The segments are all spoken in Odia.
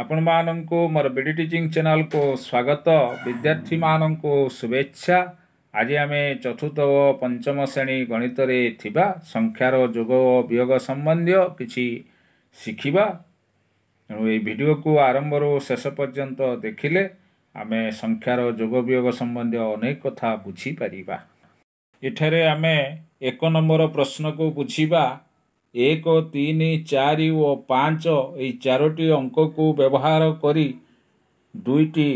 ଆପଣମାନଙ୍କୁ ମୋର ବି ଡ଼ି ଟିଚିଂ ଚ୍ୟାନେଲ୍କୁ ସ୍ୱାଗତ ବିଦ୍ୟାର୍ଥୀମାନଙ୍କୁ ଶୁଭେଚ୍ଛା ଆଜି ଆମେ ଚତୁର୍ଥ ଓ ପଞ୍ଚମ ଶ୍ରେଣୀ ଗଣିତରେ ଥିବା ସଂଖ୍ୟାର ଯୋଗ ଓ ବିୟୋଗ ସମ୍ବନ୍ଧୀୟ କିଛି ଶିଖିବା ତେଣୁ ଏହି ଭିଡ଼ିଓକୁ ଆରମ୍ଭରୁ ଶେଷ ପର୍ଯ୍ୟନ୍ତ ଦେଖିଲେ ଆମେ ସଂଖ୍ୟାର ଯୋଗ ବିୟୋଗ ସମ୍ବନ୍ଧୀୟ ଅନେକ କଥା ବୁଝିପାରିବା ଏଠାରେ ଆମେ ଏକ ନମ୍ବର ପ୍ରଶ୍ନକୁ ବୁଝିବା ଏକ ତିନି ଚାରି ଓ ପାଞ୍ଚ ଏହି ଚାରୋଟି ଅଙ୍କକୁ ବ୍ୟବହାର କରି ଦୁଇଟି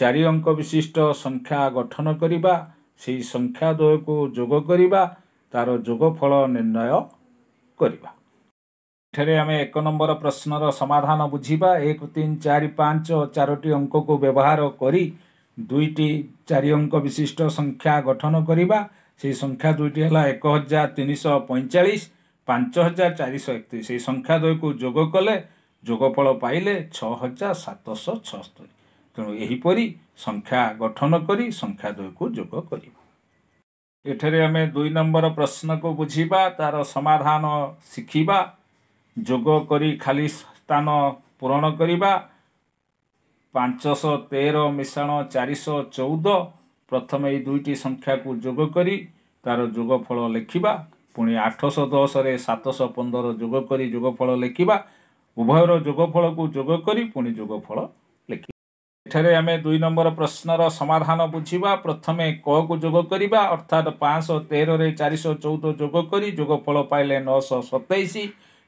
ଚାରି ଅଙ୍କ ବିଶିଷ୍ଟ ସଂଖ୍ୟା ଗଠନ କରିବା ସେହି ସଂଖ୍ୟା ଦ୍ୱୟକୁ ଯୋଗ କରିବା ତା'ର ଯୋଗଫଳ ନିର୍ଣ୍ଣୟ କରିବା ଏଠାରେ ଆମେ ଏକ ନମ୍ବର ପ୍ରଶ୍ନର ସମାଧାନ ବୁଝିବା ଏକ ତିନି ଚାରି ପାଞ୍ଚ ଚାରୋଟି ଅଙ୍କକୁ ବ୍ୟବହାର କରି ଦୁଇଟି ଚାରି ଅଙ୍କ ବିଶିଷ୍ଟ ସଂଖ୍ୟା ଗଠନ କରିବା ସେହି ସଂଖ୍ୟା ଦୁଇଟି ହେଲା ଏକ ହଜାର ତିନିଶହ ପଇଁଚାଳିଶ ପାଞ୍ଚ ହଜାର ଚାରିଶହ ଏକତିରିଶ ଏହି ସଂଖ୍ୟା ଦ୍ୱୟକୁ ଯୋଗ କଲେ ଯୋଗଫଳ ପାଇଲେ ଛଅ ହଜାର ସାତଶହ ଛଅସ୍ତରି ତେଣୁ ଏହିପରି ସଂଖ୍ୟା ଗଠନ କରି ସଂଖ୍ୟା ଦ୍ୱୟକୁ ଯୋଗ କରିବା ଏଠାରେ ଆମେ ଦୁଇ ନମ୍ବର ପ୍ରଶ୍ନକୁ ବୁଝିବା ତାର ସମାଧାନ ଶିଖିବା ଯୋଗ କରି ଖାଲି ସ୍ଥାନ ପୂରଣ କରିବା ପାଞ୍ଚଶହ ତେର ମିଶାଣ ଚାରିଶହ ଚଉଦ ପ୍ରଥମେ ଏଇ ଦୁଇଟି ସଂଖ୍ୟାକୁ ଯୋଗ କରି ତାର ଯୋଗଫଳ ଲେଖିବା ପୁଣି ଆଠଶହ ଦଶରେ ସାତଶହ ପନ୍ଦର ଯୋଗ କରି ଯୋଗଫଳ ଲେଖିବା ଉଭୟର ଯୋଗଫଳକୁ ଯୋଗ କରି ପୁଣି ଯୋଗଫଳ ଲେଖିବା ଏଠାରେ ଆମେ ଦୁଇ ନମ୍ବର ପ୍ରଶ୍ନର ସମାଧାନ ବୁଝିବା ପ୍ରଥମେ କକୁ ଯୋଗ କରିବା ଅର୍ଥାତ୍ ପାଞ୍ଚଶହ ତେରରେ ଚାରିଶହ ଚଉଦ ଯୋଗ କରି ଯୋଗଫଳ ପାଇଲେ ନଅଶହ ସତେଇଶ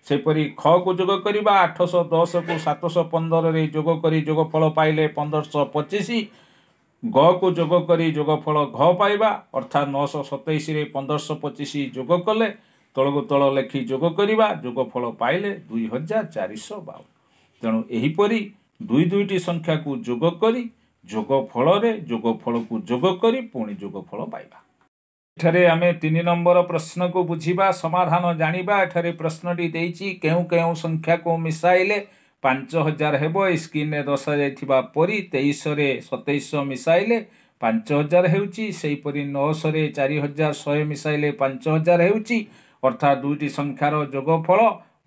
ସେପରି ଖକୁ ଯୋଗ କରିବା ଆଠଶହ ଦଶକୁ ସାତଶହ ପନ୍ଦରରେ ଯୋଗ କରି ଯୋଗଫଳ ପାଇଲେ ପନ୍ଦରଶହ ପଚିଶ ଗକୁ ଯୋଗ କରି ଯୋଗଫଳ ଘ ପାଇବା ଅର୍ଥାତ୍ ନଅଶହ ସତେଇଶରେ ପନ୍ଦରଶହ ପଚିଶ ଯୋଗ କଲେ ତଳକୁ ତଳ ଲେଖି ଯୋଗ କରିବା ଯୋଗଫଳ ପାଇଲେ ଦୁଇ ହଜାର ଚାରିଶହ ବାଉନ ତେଣୁ ଏହିପରି ଦୁଇ ଦୁଇଟି ସଂଖ୍ୟାକୁ ଯୋଗ କରି ଯୋଗଫଳରେ ଯୋଗଫଳକୁ ଯୋଗ କରି ପୁଣି ଯୋଗଫଳ ପାଇବା ଏଠାରେ ଆମେ ତିନି ନମ୍ବର ପ୍ରଶ୍ନକୁ ବୁଝିବା ସମାଧାନ ଜାଣିବା ଏଠାରେ ପ୍ରଶ୍ନଟି ଦେଇଛି କେଉଁ କେଉଁ ସଂଖ୍ୟାକୁ ମିଶାଇଲେ ପାଞ୍ଚ ହଜାର ହେବ ଏ ସ୍କ୍ରିନ୍ରେ ଦର୍ଶାଯାଇଥିବା ପରି ତେଇଶରେ ସତେଇଶ ମିଶାଇଲେ ପାଞ୍ଚ ହଜାର ହେଉଛି ସେହିପରି ନଅଶହରେ ଚାରି ହଜାର ଶହେ ମିଶାଇଲେ ପାଞ୍ଚ ହଜାର ହେଉଛି ଅର୍ଥାତ୍ ଦୁଇଟି ସଂଖ୍ୟାର ଯୋଗଫଳ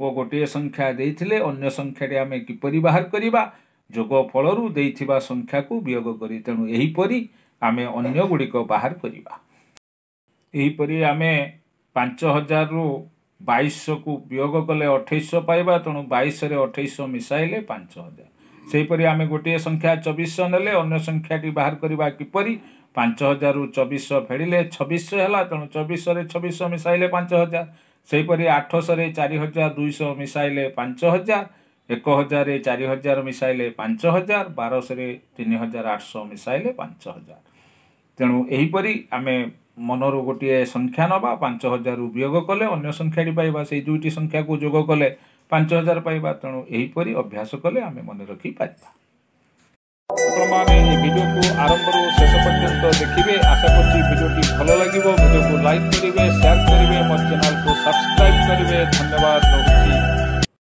ଓ ଗୋଟିଏ ସଂଖ୍ୟା ଦେଇଥିଲେ ଅନ୍ୟ ସଂଖ୍ୟାଟି ଆମେ କିପରି ବାହାର କରିବା ଯୋଗ ଫଳରୁ ଦେଇଥିବା ସଂଖ୍ୟାକୁ ବିୟୋଗ କରି ତେଣୁ ଏହିପରି ଆମେ ଅନ୍ୟ ଗୁଡ଼ିକ ବାହାର କରିବା ଏହିପରି ଆମେ ପାଞ୍ଚ ହଜାରରୁ ବାଇଶକୁ ବିୟୋଗ କଲେ ଅଠେଇଶ ପାଇବା ତେଣୁ ବାଇଶରେ ଅଠେଇଶ ମିଶାଇଲେ ପାଞ୍ଚ ହଜାର ସେହିପରି ଆମେ ଗୋଟିଏ ସଂଖ୍ୟା ଚବିଶ ନେଲେ ଅନ୍ୟ ସଂଖ୍ୟାଟି ବାହାର କରିବା କିପରି ପାଞ୍ଚ ହଜାରରୁ ଚବିଶ ଫେଡ଼ିଲେ ଛବିଶ ହେଲା ତେଣୁ ଚବିଶରେ ଛବିଶ ମିଶାଇଲେ ପାଞ୍ଚ ହଜାର ସେହିପରି ଆଠଶହରେ ଚାରି ହଜାର ଦୁଇଶହ ମିଶାଇଲେ ପାଞ୍ଚ ହଜାର ଏକ ହଜାରରେ ଚାରି ହଜାର ମିଶାଇଲେ ପାଞ୍ଚ ହଜାର ବାରଶହରେ ତିନି ହଜାର ଆଠଶହ ମିଶାଇଲେ ପାଞ୍ଚ ହଜାର ତେଣୁ ଏହିପରି ଆମେ ମନରୁ ଗୋଟିଏ ସଂଖ୍ୟା ନେବା ପାଞ୍ଚ ହଜାରରୁ ବିୟୋଗ କଲେ ଅନ୍ୟ ସଂଖ୍ୟାଟି ପାଇବା ସେଇ ଦୁଇଟି ସଂଖ୍ୟାକୁ ଯୋଗ କଲେ ପାଞ୍ଚ ହଜାର ପାଇବା ତେଣୁ ଏହିପରି ଅଭ୍ୟାସ କଲେ ଆମେ ମନେ ରଖିପାରିବା ଆପଣମାନେ ଏହି ଭିଡ଼ିଓକୁ ଆରମ୍ଭରୁ ଶେଷ ପର୍ଯ୍ୟନ୍ତ ଦେଖିବେ ଆଶା କରୁଛି ଭିଡ଼ିଓଟି ଭଲ ଲାଗିବ ଭିଡ଼ିଓକୁ ଲାଇକ୍ କରିବେ ସେୟାର କରିବେ ମୋ ଚ୍ୟାନେଲକୁ ସବସ୍କ୍ରାଇବ୍ କରିବେ ଧନ୍ୟବାଦ